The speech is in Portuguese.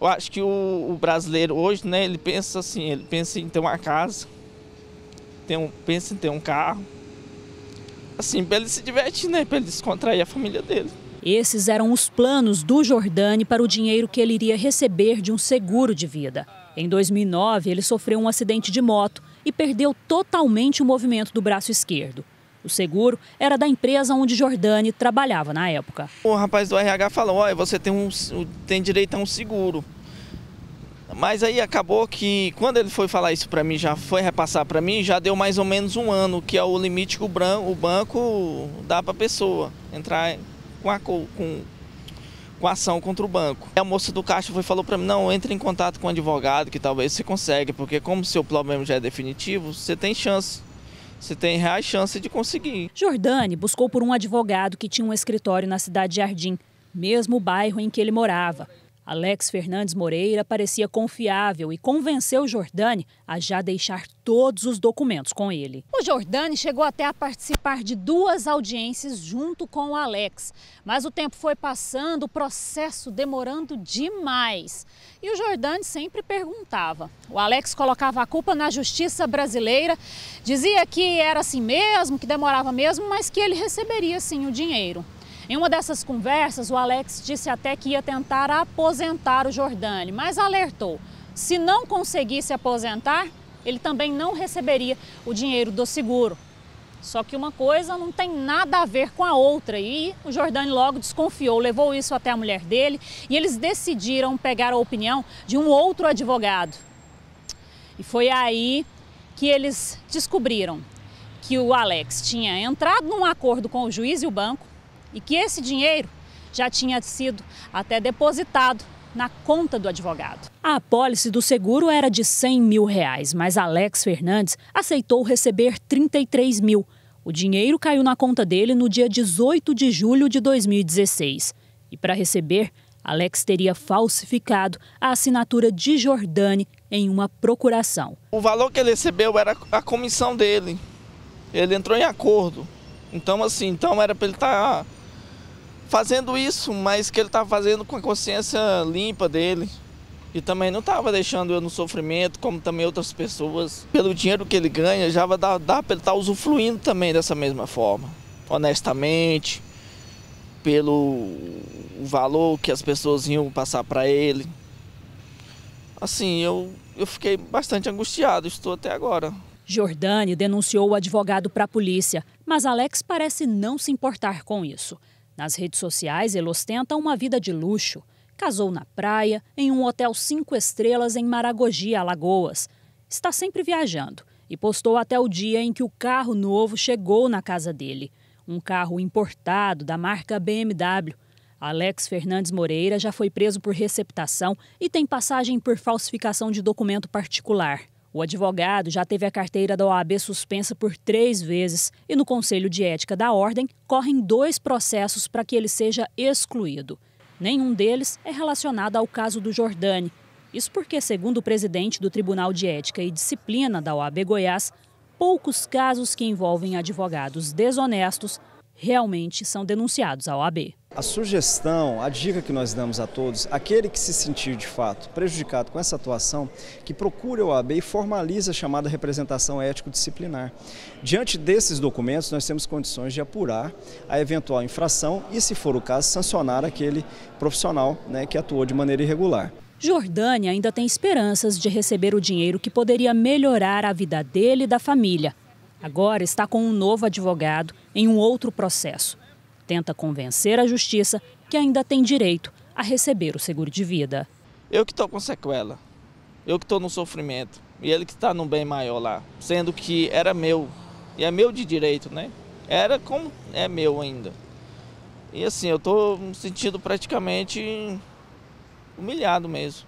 Eu acho que o, o, brasileiro hoje, né, ele pensa assim, ele pensa em ter uma casa, tem um, pensa em ter um carro. Assim, para ele se divertir, né, para ele descontrair a família dele. Esses eram os planos do Jordani para o dinheiro que ele iria receber de um seguro de vida. Em 2009, ele sofreu um acidente de moto e perdeu totalmente o movimento do braço esquerdo. O seguro era da empresa onde Jordani trabalhava na época. O rapaz do RH falou: olha, você tem, um, tem direito a um seguro. Mas aí acabou que quando ele foi falar isso para mim, já foi repassar para mim, já deu mais ou menos um ano, que é o limite que o, branco, o banco dá para a pessoa entrar com, a, com, com ação contra o banco. E a moça do caixa foi falou para mim: não, entre em contato com o um advogado que talvez você consegue, porque como seu problema já é definitivo, você tem chance você tem reais chance de conseguir. Jordani buscou por um advogado que tinha um escritório na cidade de Jardim, mesmo bairro em que ele morava. Alex Fernandes Moreira parecia confiável e convenceu Jordani a já deixar todos os documentos com ele. O Jordani chegou até a participar de duas audiências junto com o Alex, mas o tempo foi passando, o processo demorando demais. E o Jordani sempre perguntava. O Alex colocava a culpa na justiça brasileira, dizia que era assim mesmo, que demorava mesmo, mas que ele receberia sim o dinheiro. Em uma dessas conversas, o Alex disse até que ia tentar aposentar o Jordani, mas alertou: se não conseguisse aposentar, ele também não receberia o dinheiro do seguro. Só que uma coisa não tem nada a ver com a outra. E o Jordani logo desconfiou, levou isso até a mulher dele e eles decidiram pegar a opinião de um outro advogado. E foi aí que eles descobriram que o Alex tinha entrado num acordo com o juiz e o banco e que esse dinheiro já tinha sido até depositado na conta do advogado. A apólice do seguro era de 100 mil reais, mas Alex Fernandes aceitou receber 33 mil. O dinheiro caiu na conta dele no dia 18 de julho de 2016. E para receber, Alex teria falsificado a assinatura de Jordani em uma procuração. O valor que ele recebeu era a comissão dele. Ele entrou em acordo. Então, assim, então era para ele estar. Tá fazendo isso, mas que ele estava tá fazendo com a consciência limpa dele. E também não estava deixando eu no sofrimento, como também outras pessoas. Pelo dinheiro que ele ganha, já vai dar, para ele estar tá usufruindo também dessa mesma forma. Honestamente, pelo valor que as pessoas iam passar para ele. Assim, eu, eu fiquei bastante angustiado, estou até agora. Jordani denunciou o advogado para a polícia, mas Alex parece não se importar com isso. Nas redes sociais, ele ostenta uma vida de luxo. Casou na praia, em um hotel cinco estrelas em Maragogi, Alagoas. Está sempre viajando e postou até o dia em que o carro novo chegou na casa dele. Um carro importado da marca BMW. Alex Fernandes Moreira já foi preso por receptação e tem passagem por falsificação de documento particular. O advogado já teve a carteira da OAB suspensa por três vezes e no Conselho de Ética da Ordem correm dois processos para que ele seja excluído. Nenhum deles é relacionado ao caso do Jordani. Isso porque, segundo o presidente do Tribunal de Ética e Disciplina da OAB Goiás, poucos casos que envolvem advogados desonestos realmente são denunciados à OAB. A sugestão, a dica que nós damos a todos, aquele que se sentir de fato prejudicado com essa atuação, que procure o OAB e formalize a chamada representação ético-disciplinar. Diante desses documentos, nós temos condições de apurar a eventual infração e, se for o caso, sancionar aquele profissional né, que atuou de maneira irregular. Jordânia ainda tem esperanças de receber o dinheiro que poderia melhorar a vida dele e da família. Agora está com um novo advogado em um outro processo tenta convencer a justiça que ainda tem direito a receber o seguro de vida. Eu que estou com sequela, eu que estou no sofrimento e ele que está no bem maior lá, sendo que era meu e é meu de direito, né? Era como é meu ainda. E assim, eu estou me sentindo praticamente humilhado mesmo.